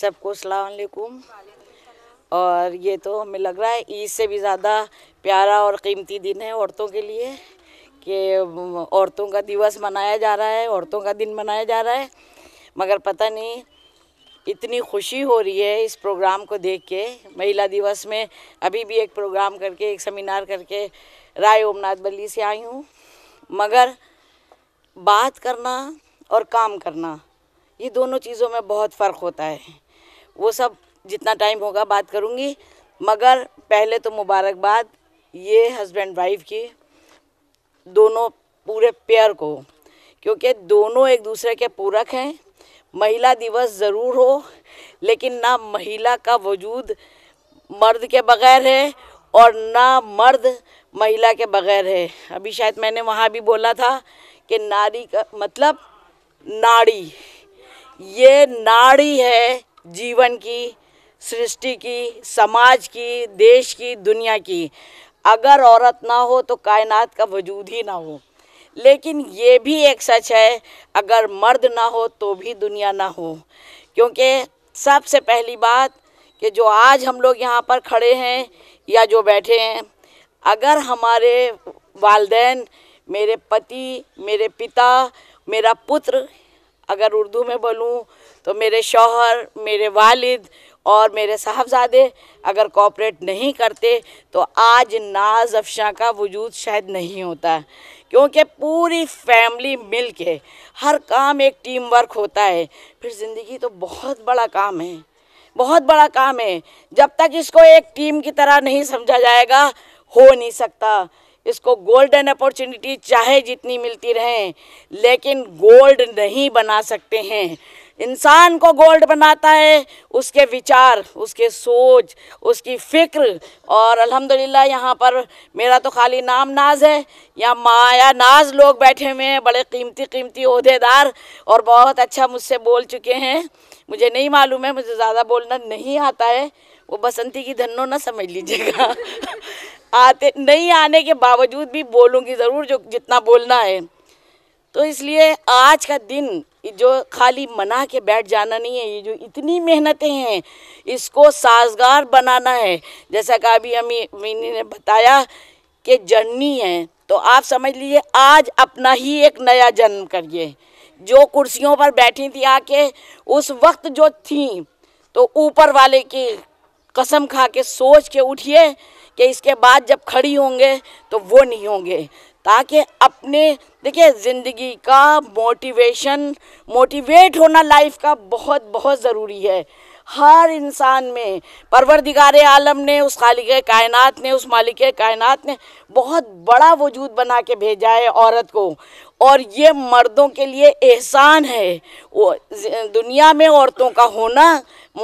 सबको सलामकुम और ये तो हमें लग रहा है ईद से भी ज़्यादा प्यारा और कीमती दिन है औरतों के लिए कि औरतों का दिवस मनाया जा रहा है औरतों का दिन मनाया जा रहा है मगर पता नहीं इतनी खुशी हो रही है इस प्रोग्राम को देख के महिला दिवस में अभी भी एक प्रोग्राम करके एक सेमिनार करके राय ओमनाथ बल्ली से आई हूँ मगर बात करना और काम करना ये दोनों चीज़ों में बहुत फ़र्क होता है वो सब जितना टाइम होगा बात करूँगी मगर पहले तो मुबारकबाद ये हस्बैंड वाइफ की दोनों पूरे पेयर को क्योंकि दोनों एक दूसरे के पूरक हैं महिला दिवस ज़रूर हो लेकिन ना महिला का वजूद मर्द के बगैर है और ना मर्द महिला के बगैर है अभी शायद मैंने वहाँ भी बोला था कि नारी का मतलब नाड़ी ये नाड़ी है जीवन की सृष्टि की समाज की देश की दुनिया की अगर औरत ना हो तो कायनात का वजूद ही ना हो लेकिन ये भी एक सच है अगर मर्द ना हो तो भी दुनिया ना हो क्योंकि सबसे पहली बात कि जो आज हम लोग यहाँ पर खड़े हैं या जो बैठे हैं अगर हमारे वालदेन मेरे पति मेरे पिता मेरा पुत्र अगर उर्दू में बोलूँ तो मेरे शौहर मेरे वालिद और मेरे साहबजादे अगर कॉपरेट नहीं करते तो आज नाज अफशा का वजूद शायद नहीं होता क्योंकि पूरी फैमिली मिल के हर काम एक टीम वर्क होता है फिर ज़िंदगी तो बहुत बड़ा काम है बहुत बड़ा काम है जब तक इसको एक टीम की तरह नहीं समझा जाएगा हो नहीं सकता इसको गोल्डन अपॉर्चुनिटी चाहे जितनी मिलती रहें लेकिन गोल्ड नहीं बना सकते हैं इंसान को गोल्ड बनाता है उसके विचार उसके सोच उसकी फ़िक्र और अल्हम्दुलिल्लाह यहाँ पर मेरा तो खाली नाम नाज है यहाँ माया नाज लोग बैठे हुए हैं बड़े कीमती कीमती अहदेदार और बहुत अच्छा मुझसे बोल चुके हैं मुझे नहीं मालूम है मुझे ज़्यादा बोलना नहीं आता है वो बसंती की धनों ना समझ लीजिएगा आते नहीं आने के बावजूद भी बोलूँगी ज़रूर जो जितना बोलना है तो इसलिए आज का दिन जो खाली मना के बैठ जाना नहीं है ये जो इतनी मेहनतें हैं इसको साजगार बनाना है जैसा कि अभी अमी अमीनी ने बताया कि जर्नी है तो आप समझ लीजिए आज अपना ही एक नया जन्म करिए जो कुर्सियों पर बैठी थी आके उस वक्त जो थी तो ऊपर वाले की कसम खा के सोच के उठिए कि इसके बाद जब खड़ी होंगे तो वो नहीं होंगे ताकि अपने देखिए ज़िंदगी का मोटिवेशन मोटिवेट होना लाइफ का बहुत बहुत ज़रूरी है हर इंसान में परवरदिगार आलम ने उस खालिक कायनात ने उस मालिक कायनात ने बहुत बड़ा वजूद बना के भेजा है औरत को और ये मर्दों के लिए एहसान है वो दुनिया में औरतों का होना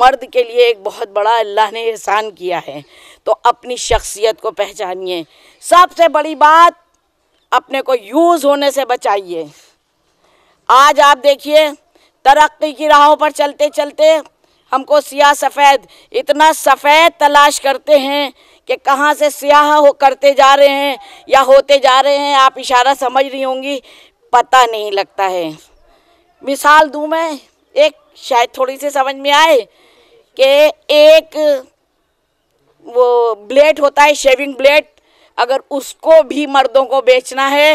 मर्द के लिए एक बहुत बड़ा अल्लाह ने एहसान किया है तो अपनी शख्सियत को पहचानिए सबसे बड़ी बात अपने को यूज़ होने से बचाइए आज आप देखिए तरक्की की राहों पर चलते चलते हमको सियाह सफ़ेद इतना सफ़ेद तलाश करते हैं कि कहाँ से सियाह हो करते जा रहे हैं या होते जा रहे हैं आप इशारा समझ रही होंगी पता नहीं लगता है मिसाल दूँ मैं एक शायद थोड़ी सी समझ में आए कि एक वो ब्लेड होता है शेविंग ब्लेड अगर उसको भी मर्दों को बेचना है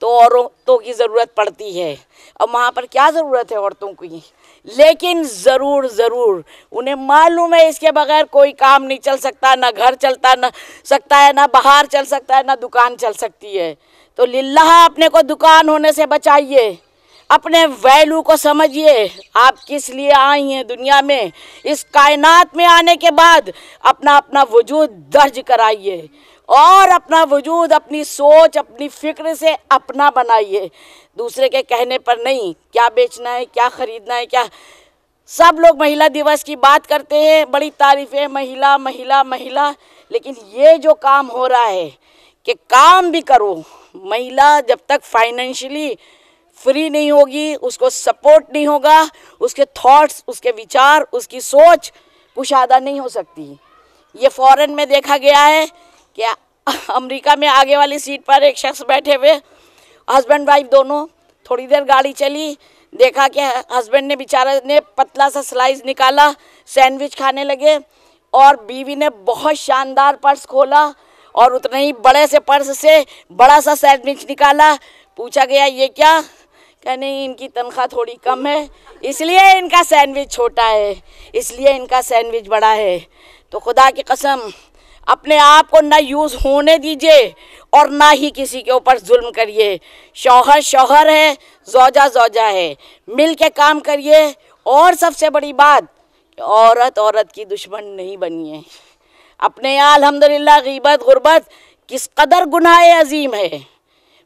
तो औरतों की ज़रूरत पड़ती है अब वहाँ पर क्या ज़रूरत है औरतों की लेकिन ज़रूर ज़रूर उन्हें मालूम है इसके बगैर कोई काम नहीं चल सकता ना घर चलता ना सकता है ना बाहर चल सकता है ना दुकान चल सकती है तो लिल्ला अपने को दुकान होने से बचाइए अपने वैल्यू को समझिए आप किस लिए आई हैं दुनिया में इस कायनात में आने के बाद अपना अपना वजूद दर्ज कराइए और अपना वजूद अपनी सोच अपनी फ़िक्र से अपना बनाइए दूसरे के कहने पर नहीं क्या बेचना है क्या ख़रीदना है क्या सब लोग महिला दिवस की बात करते हैं बड़ी तारीफ़ें महिला महिला महिला लेकिन ये जो काम हो रहा है कि काम भी करो महिला जब तक फाइनेंशियली फ्री नहीं होगी उसको सपोर्ट नहीं होगा उसके थॉट्स उसके विचार उसकी सोच कुशादा नहीं हो सकती ये फॉरेन में देखा गया है कि अमेरिका में आगे वाली सीट पर एक शख्स बैठे हुए हस्बैंड वाइफ दोनों थोड़ी देर गाड़ी चली देखा कि हस्बैंड ने बेचारा ने पतला सा स्लाइस निकाला सैंडविच खाने लगे और बीवी ने बहुत शानदार पर्स खोला और उतने ही बड़े से पर्स से बड़ा सा सैंडविच निकाला पूछा गया ये क्या कहने इनकी तनख्वाह थोड़ी कम है इसलिए इनका सैंडविच छोटा है इसलिए इनका सैंडविच बड़ा है तो खुदा की कसम अपने आप को ना यूज़ होने दीजिए और ना ही किसी के ऊपर जुल्म करिए शौहर शौहर है जोजा जोजा है मिल के काम करिए और सबसे बड़ी बात औरत औरत की दुश्मन नहीं बनिए अपने यहाँ अलहमदिल्ला गीबत गुर्बत किस कदर गुनाह अजीम है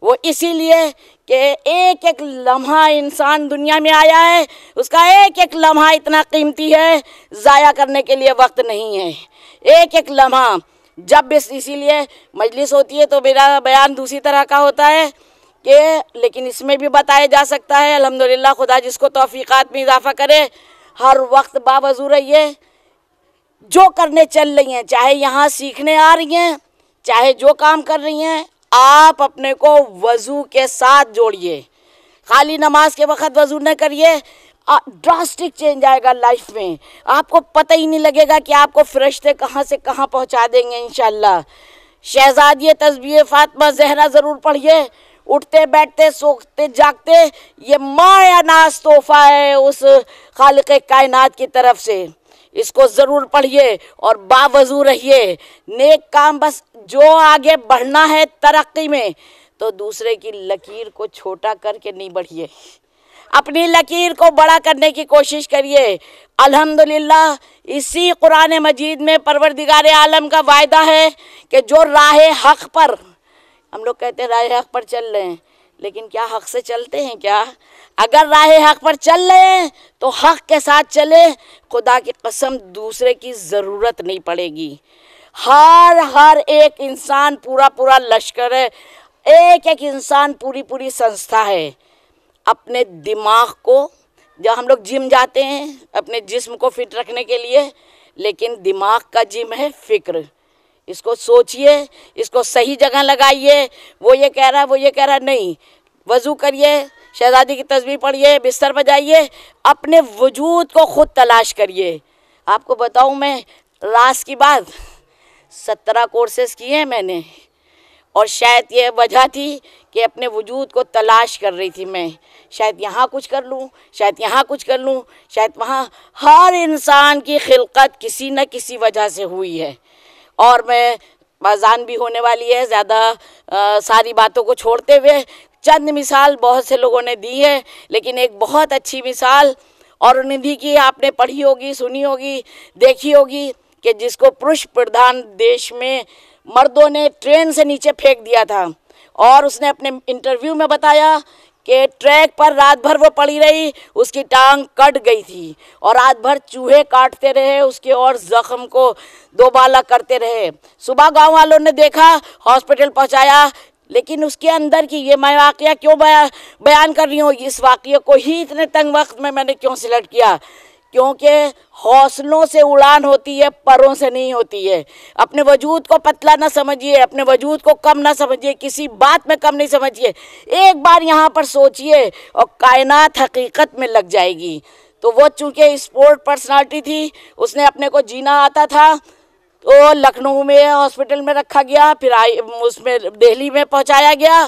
वो इसीलिए कि एक एक लम्हा इंसान दुनिया में आया है उसका एक एक लम्हा इतना कीमती है ज़ाया करने के लिए वक्त नहीं है एक एक लम्हा जब इसीलिए मजलिस होती है तो मेरा बयान दूसरी तरह का होता है कि लेकिन इसमें भी बताया जा सकता है अल्हम्दुलिल्लाह खुदा जिसको तोफ़ीक़ात में इजाफ़ा करे हर वक्त बावज़ू रहिए जो करने चल रही हैं चाहे यहाँ सीखने आ रही हैं चाहे जो काम कर रही हैं आप अपने को वज़ू के साथ जोड़िए खाली नमाज के वक्त वज़ू न करिए ड्रास्टिक चेंज आएगा लाइफ में आपको पता ही नहीं लगेगा कि आपको फरिश्ते कहाँ से कहाँ पहुँचा देंगे इन शहजादी तस्वीर फातमा जहरा ज़रूर पढ़िए उठते बैठते सोखते जागते ये माया नाज तोहफा है उस खाल कायनात की तरफ से इसको ज़रूर पढ़िए और बावजू रहिए नेक काम बस जो आगे बढ़ना है तरक्की में तो दूसरे की लकीर को छोटा करके नहीं बढ़िए अपनी लकीर को बड़ा करने की कोशिश करिए अल्हम्दुलिल्लाह इसी कुरान मजीद में परवरदिगार आलम का वायदा है कि जो राह हक पर हम लोग कहते हैं राह हक पर चल रहे हैं लेकिन क्या हक से चलते हैं क्या अगर राह हक पर चल रहे हैं तो हक के साथ चले खुदा की कसम दूसरे की ज़रूरत नहीं पड़ेगी हर हर एक इंसान पूरा पूरा लश्कर है एक एक इंसान पूरी पूरी संस्था है अपने दिमाग को जब हम लोग जिम जाते हैं अपने जिस्म को फिट रखने के लिए लेकिन दिमाग का जिम है फिक्र इसको सोचिए इसको सही जगह लगाइए वो ये कह रहा है वो ये कह रहा है नहीं वज़ू करिए शहजादी की तस्वीर पढ़िए बिस्तर पर जाइए अपने वजूद को ख़ुद तलाश करिए आपको बताऊँ मैं रास की बात सत्रह कोर्सेस किए हैं मैंने और शायद ये वजह थी कि अपने वजूद को तलाश कर रही थी मैं शायद यहाँ कुछ कर लूँ शायद यहाँ कुछ कर लूँ शायद वहाँ हर इंसान की खिलकत किसी न किसी वजह से हुई है और मैं बाजान भी होने वाली है ज़्यादा सारी बातों को छोड़ते हुए चंद मिसाल बहुत से लोगों ने दी है लेकिन एक बहुत अच्छी मिसाल और निधि की आपने पढ़ी होगी सुनी होगी देखी होगी कि जिसको पुरुष प्रधान देश में मर्दों ने ट्रेन से नीचे फेंक दिया था और उसने अपने इंटरव्यू में बताया कि ट्रैक पर रात भर वो पड़ी रही उसकी टांग कट गई थी और रात भर चूहे काटते रहे उसके और ज़ख्म को दोबाला करते रहे सुबह गांव वालों ने देखा हॉस्पिटल पहुंचाया लेकिन उसके अंदर की ये मैं वाक़ क्यों बया, बयान कर रही हूँ इस वाक़े को ही इतने तंग वक्त में मैंने क्यों सिलेक्ट किया क्योंकि हौसलों से उड़ान होती है परों से नहीं होती है अपने वजूद को पतला ना समझिए अपने वजूद को कम ना समझिए किसी बात में कम नहीं समझिए एक बार यहाँ पर सोचिए और कायनात हकीकत में लग जाएगी तो वो चूँकि स्पोर्ट पर्सनालिटी थी उसने अपने को जीना आता था तो लखनऊ में हॉस्पिटल में रखा गया फिर आई उसमें दिल्ली में पहुँचाया गया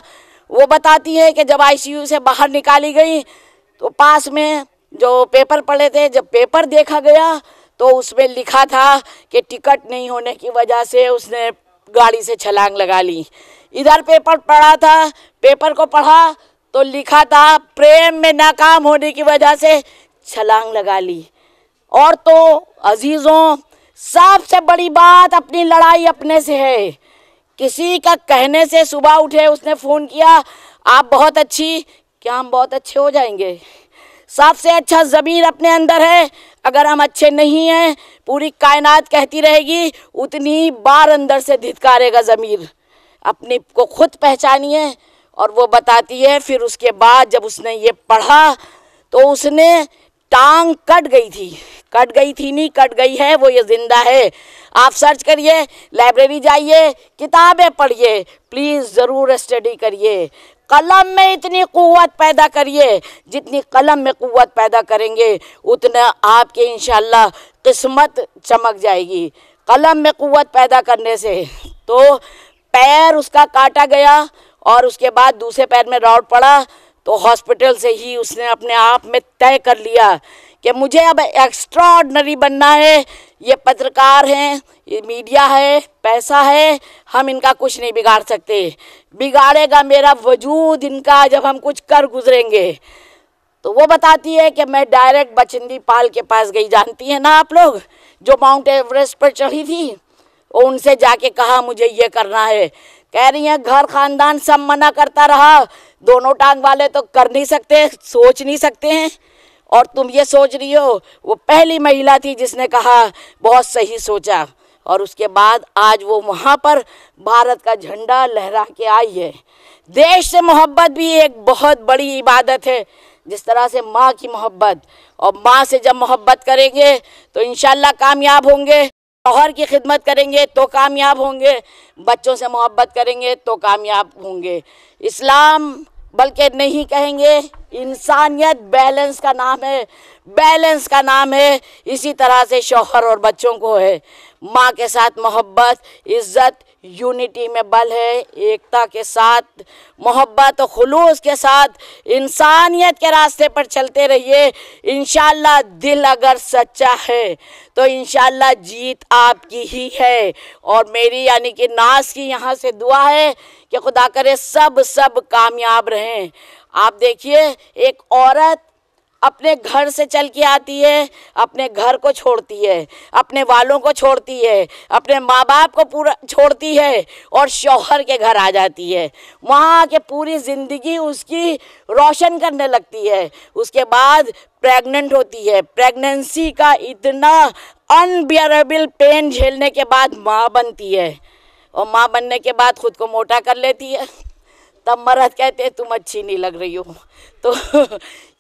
वो बताती है कि जब आईसीयू से बाहर निकाली गई तो पास में जो पेपर पढ़े थे जब पेपर देखा गया तो उसमें लिखा था कि टिकट नहीं होने की वजह से उसने गाड़ी से छलांग लगा ली इधर पेपर पढ़ा था पेपर को पढ़ा तो लिखा था प्रेम में नाकाम होने की वजह से छलांग लगा ली और तो अजीज़ों सबसे बड़ी बात अपनी लड़ाई अपने से है किसी का कहने से सुबह उठे उसने फ़ोन किया आप बहुत अच्छी क्या हम बहुत अच्छे हो जाएंगे सबसे अच्छा ज़मीन अपने अंदर है अगर हम अच्छे नहीं हैं पूरी कायनात कहती रहेगी उतनी बार अंदर से धितकारेगा ज़मीर अपने को खुद पहचानिए और वो बताती है फिर उसके बाद जब उसने ये पढ़ा तो उसने टांग कट गई थी कट गई थी नहीं कट गई है वो ये ज़िंदा है आप सर्च करिए लाइब्रेरी जाइए किताबें पढ़िए प्लीज़ ज़रूर स्टडी करिए कलम में इतनी क़वत पैदा करिए जितनी कलम में क़वत पैदा करेंगे उतना आपके इन किस्मत चमक जाएगी कलम में क़वत पैदा करने से तो पैर उसका काटा गया और उसके बाद दूसरे पैर में रॉड पड़ा तो हॉस्पिटल से ही उसने अपने आप में तय कर लिया कि मुझे अब एक्स्ट्रा ऑर्डनरी बनना है ये पत्रकार हैं ये मीडिया है पैसा है हम इनका कुछ नहीं बिगाड़ सकते बिगाड़ेगा मेरा वजूद इनका जब हम कुछ कर गुजरेंगे तो वो बताती है कि मैं डायरेक्ट बचिंदी पाल के पास गई जानती हैं ना आप लोग जो माउंट एवरेस्ट पर चढ़ी थी वो उनसे जाके कहा मुझे ये करना है कह रही हैं घर खानदान सब मना करता रहा दोनों टांग वाले तो कर नहीं सकते सोच नहीं सकते हैं और तुम ये सोच रही हो वो पहली महिला थी जिसने कहा बहुत सही सोचा और उसके बाद आज वो वहाँ पर भारत का झंडा लहरा के आई है देश से मोहब्बत भी एक बहुत बड़ी इबादत है जिस तरह से माँ की मोहब्बत और माँ से जब मोहब्बत करेंगे तो इन कामयाब होंगे शोहर की खिदमत करेंगे तो कामयाब होंगे बच्चों से मोहब्बत करेंगे तो कामयाब होंगे इस्लाम बल्कि नहीं कहेंगे इंसानियत बैलेंस का नाम है बैलेंस का नाम है इसी तरह से शोहर और बच्चों को है माँ के साथ मोहब्बत इज़्ज़त यूनिटी में बल है एकता के साथ मोहब्बत खलूस के साथ इंसानियत के रास्ते पर चलते रहिए इन दिल अगर सच्चा है तो इन जीत आपकी ही है और मेरी यानी कि नाज की यहाँ से दुआ है कि खुदा करे सब सब कामयाब रहें आप देखिए एक औरत अपने घर से चल के आती है अपने घर को छोड़ती है अपने वालों को छोड़ती है अपने माँ बाप को पूरा छोड़ती है और शौहर के घर आ जाती है वहाँ के पूरी ज़िंदगी उसकी रोशन करने लगती है उसके बाद प्रेग्नेंट होती है प्रेगनेंसी का इतना अनबियरेबल पेन झेलने के बाद माँ बनती है और माँ बनने के बाद ख़ुद को मोटा कर लेती है तब मरद कहते हैं तुम अच्छी नहीं लग रही हो तो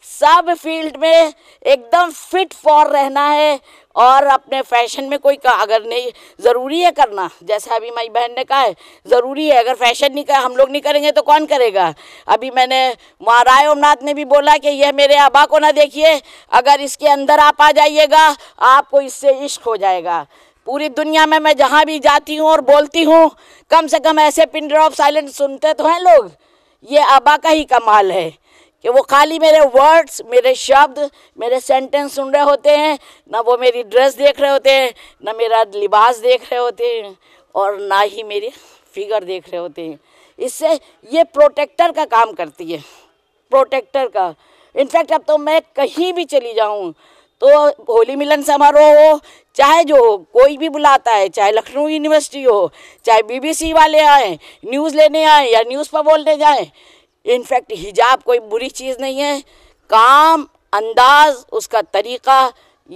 सब फील्ड में एकदम फिट फॉर रहना है और अपने फैशन में कोई का अगर नहीं ज़रूरी है करना जैसे अभी मेरी बहन ने कहा है ज़रूरी है अगर फैशन नहीं कर हम लोग नहीं करेंगे तो कौन करेगा अभी मैंने वहाँ राय ओमनाथ ने भी बोला कि यह मेरे आबा को ना देखिए अगर इसके अंदर आप आ जाइएगा आपको इससे इश्क हो जाएगा पूरी दुनिया में मैं जहाँ भी जाती हूँ और बोलती हूँ कम से कम ऐसे पिन ड्रॉप साइलेंट सुनते तो हैं लोग ये आबा का ही कमाल है कि वो खाली मेरे वर्ड्स मेरे शब्द मेरे सेंटेंस सुन रहे होते हैं ना वो मेरी ड्रेस देख रहे होते हैं ना मेरा लिबास देख रहे होते हैं और ना ही मेरी फिगर देख रहे होते हैं इससे ये प्रोटेक्टर का काम करती है प्रोटेक्टर का इनफैक्ट अब तो मैं कहीं भी चली जाऊँ तो होली मिलन समारोह हो चाहे जो हो कोई भी बुलाता है चाहे लखनऊ यूनिवर्सिटी हो चाहे बीबीसी वाले आए न्यूज़ लेने आए या न्यूज़ पर बोलने जाएँ इनफैक्ट हिजाब कोई बुरी चीज़ नहीं है काम अंदाज उसका तरीक़ा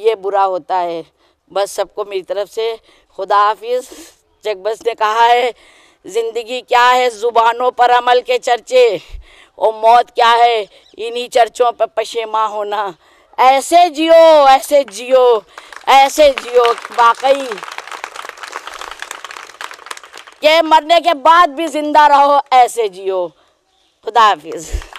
ये बुरा होता है बस सबको मेरी तरफ से खुदा हाफिज चकबस ने कहा है ज़िंदगी क्या है ज़ुबानों पर अमल के चर्चे और मौत क्या है इन्हीं चर्चों पर पशेमा होना ऐसे जियो ऐसे जियो ऐसे जियो वाकई के मरने के बाद भी ज़िंदा रहो ऐसे जियो Toda vez.